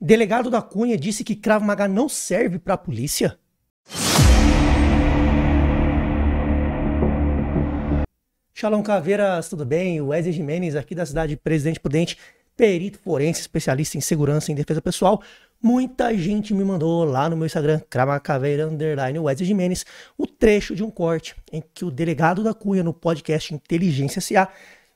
Delegado da Cunha disse que Krav Maga não serve para a polícia. Shalom Caveiras, tudo bem? Wesley Jimenez aqui da cidade de Presidente Prudente, perito forense, especialista em segurança e em defesa pessoal. Muita gente me mandou lá no meu Instagram, Cramacaveira Underline Wesley Jimenez, o trecho de um corte em que o delegado da Cunha no podcast Inteligência SA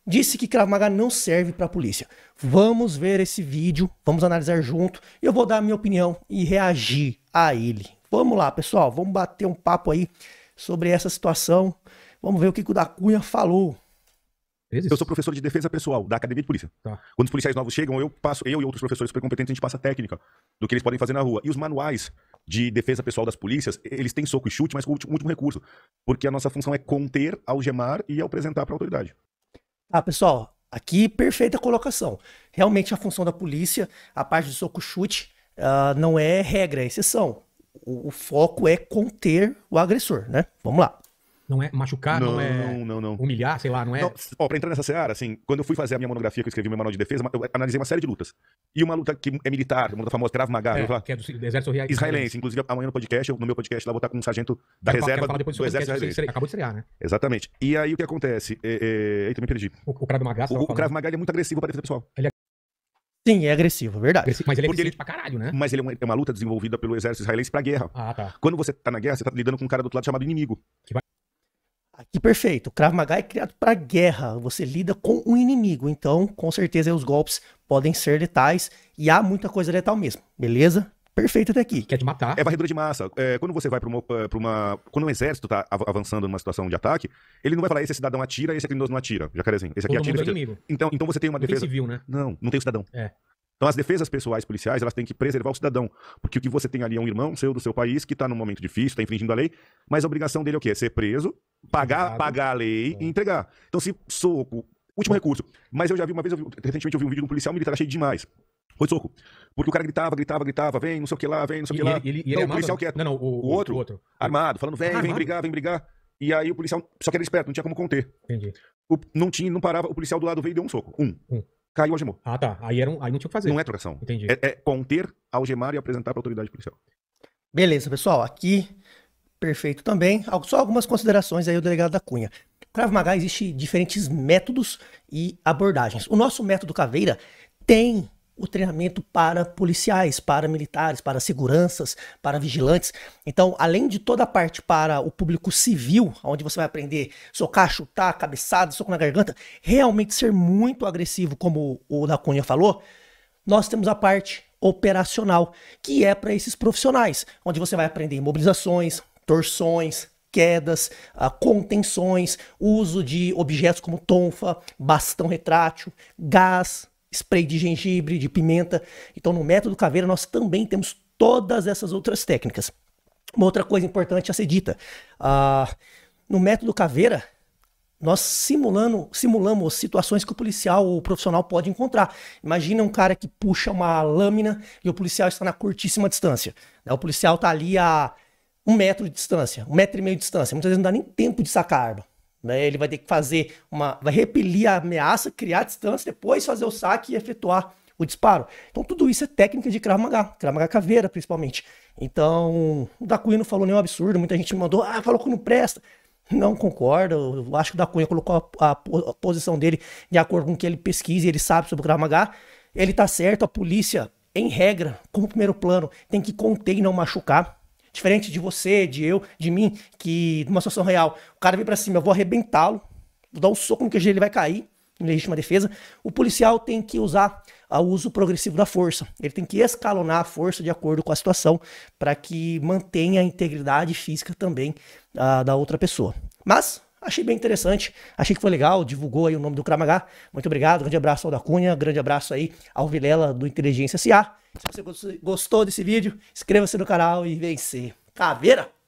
disse que Krav Maga não serve para a polícia. Vamos ver esse vídeo, vamos analisar junto. Eu vou dar a minha opinião e reagir a ele. Vamos lá, pessoal, vamos bater um papo aí sobre essa situação. Vamos ver o que o da Cunha falou. Eu sou professor de defesa pessoal da academia de polícia. Tá. Quando os policiais novos chegam, eu passo, eu e outros professores super competentes, a gente passa a técnica do que eles podem fazer na rua. E os manuais de defesa pessoal das polícias, eles têm soco e chute, mas com o último recurso. Porque a nossa função é conter, algemar e apresentar para a autoridade. Ah, pessoal, aqui perfeita colocação. Realmente a função da polícia, a parte do soco-chute, uh, ah, não é regra, é exceção. O, o foco é conter o agressor, né? Vamos lá. Não é machucar, não, é não é não, não. humilhar, sei lá, não é. Não, ó, pra entrar nessa seara, assim, quando eu fui fazer a minha monografia que eu escrevi meu manual de defesa, eu analisei uma série de lutas. E uma luta que é militar, uma luta famosa, Krav Maga, é, que é do, do exército israelense. israelense. Inclusive, amanhã no podcast, no meu podcast lá, vou estar com um sargento da eu reserva do, do exército israelense. Acabou de estrear, né? Exatamente. E aí o que acontece? É, é... Eita, me perdi. O, o Krav Maga, O, o Krav Maga é muito agressivo pra defesa pessoal. Ele é Sim, é agressivo, verdade. Mas ele é Porque pra caralho, né? Mas ele é uma, é uma, luta desenvolvida pelo exército israelense pra guerra. Ah, tá. Quando você tá na guerra, você tá lidando com um cara do outro lado chamado inimigo. Que, Aqui perfeito. O Krav Maga é criado para guerra. Você lida com um inimigo. Então, com certeza, os golpes podem ser letais. E há muita coisa letal mesmo. Beleza? Perfeito até aqui. Quer te matar. É varredura de massa. É, quando você vai pra uma, uma, Quando um exército tá avançando numa situação de ataque, ele não vai falar, esse cidadão atira, esse criminoso não atira. Jacarezinho. Esse aqui Todo atira. Mundo é Inimigo. Então, então você tem uma não defesa. Tem civil, né? Não, não tem o cidadão. É. Então as defesas pessoais policiais, elas têm que preservar o cidadão, porque o que você tem ali é um irmão seu do seu país que está num momento difícil, está infringindo a lei, mas a obrigação dele é o quê? Ser preso, pagar, pagar a lei é. e entregar. Então se soco, último recurso. Mas eu já vi uma vez, eu vi, recentemente eu vi um vídeo de um policial militar, achei demais. Foi soco. Porque o cara gritava, gritava, gritava, vem, não sei o que lá, vem, não sei o que lá. Ele, ele, ele então, o é policial quieto. Não, não, o, o, outro, o outro, armado, falando, vem, armado? vem brigar, vem brigar. E aí o policial, só que era esperto, não tinha como conter. Entendi. O, não tinha, não parava, o policial do lado veio e deu um soco. Um. um caiu o algemou. Ah, tá. Aí, era um, aí não tinha o que fazer. Não é trocação. Entendi. É, é conter, algemar e apresentar para a autoridade policial. Beleza, pessoal. Aqui, perfeito também. Só algumas considerações aí, o delegado da Cunha. Krav Maga existe diferentes métodos e abordagens. O nosso método caveira tem o treinamento para policiais, para militares, para seguranças, para vigilantes. Então, além de toda a parte para o público civil, onde você vai aprender socar, chutar, tá, cabeçada, soco na garganta, realmente ser muito agressivo, como o da Cunha falou, nós temos a parte operacional, que é para esses profissionais, onde você vai aprender imobilizações, torções, quedas, ah, contenções, uso de objetos como tonfa, bastão retrátil, gás, spray de gengibre, de pimenta. Então, no método caveira, nós também temos todas essas outras técnicas. Uma outra coisa importante a ser dita: uh, no método caveira, nós simulando, simulamos situações que o policial ou o profissional pode encontrar. Imagina um cara que puxa uma lâmina e o policial está na curtíssima distância. Né? O policial está ali a um metro de distância, um metro e meio de distância. Muitas vezes não dá nem tempo de sacar a arma. Né? Ele vai ter que fazer uma. vai repelir a ameaça, criar distância, depois fazer o saque e efetuar o disparo. Então, tudo isso é técnica de Krav Maga, Krav Maga caveira, principalmente. Então, o da Cunha não falou nenhum absurdo, muita gente me mandou, ah, falou que não presta. Não concordo, eu acho que o da Cunha colocou a, a, a posição dele de acordo com o que ele pesquisa e ele sabe sobre o Krav Maga. Ele tá certo, a polícia, em regra, como primeiro plano, tem que conter e não machucar Diferente de você, de eu, de mim, que numa situação real, o cara vem para cima, eu vou arrebentá-lo, vou dar um soco no queijo ele vai cair, em legítima defesa. O policial tem que usar ah, o uso progressivo da força. Ele tem que escalonar a força de acordo com a situação para que mantenha a integridade física também uh, da outra pessoa. Mas Achei bem interessante, achei que foi legal, divulgou aí o nome do Kramagá. Muito obrigado, grande abraço ao da Cunha, grande abraço aí ao Vilela do Inteligência SA. Se você gostou desse vídeo, inscreva-se no canal e vencer. Caveira!